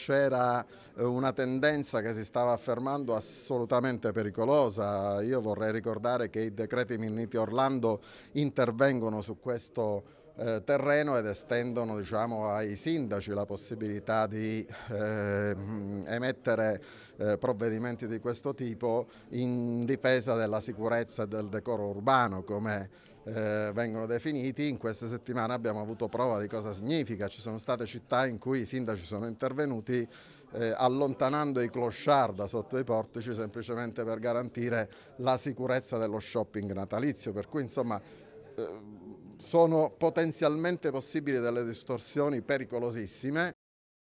c'era eh, una tendenza che si stava affermando assolutamente pericolosa. Io vorrei ricordare che i decreti Minniti Orlando intervengono su questo eh, terreno ed estendono diciamo, ai sindaci la possibilità di eh, emettere eh, provvedimenti di questo tipo in difesa della sicurezza e del decoro urbano come eh, vengono definiti, in queste settimane abbiamo avuto prova di cosa significa, ci sono state città in cui i sindaci sono intervenuti eh, allontanando i clochard da sotto i portici semplicemente per garantire la sicurezza dello shopping natalizio, per cui insomma eh, sono potenzialmente possibili delle distorsioni pericolosissime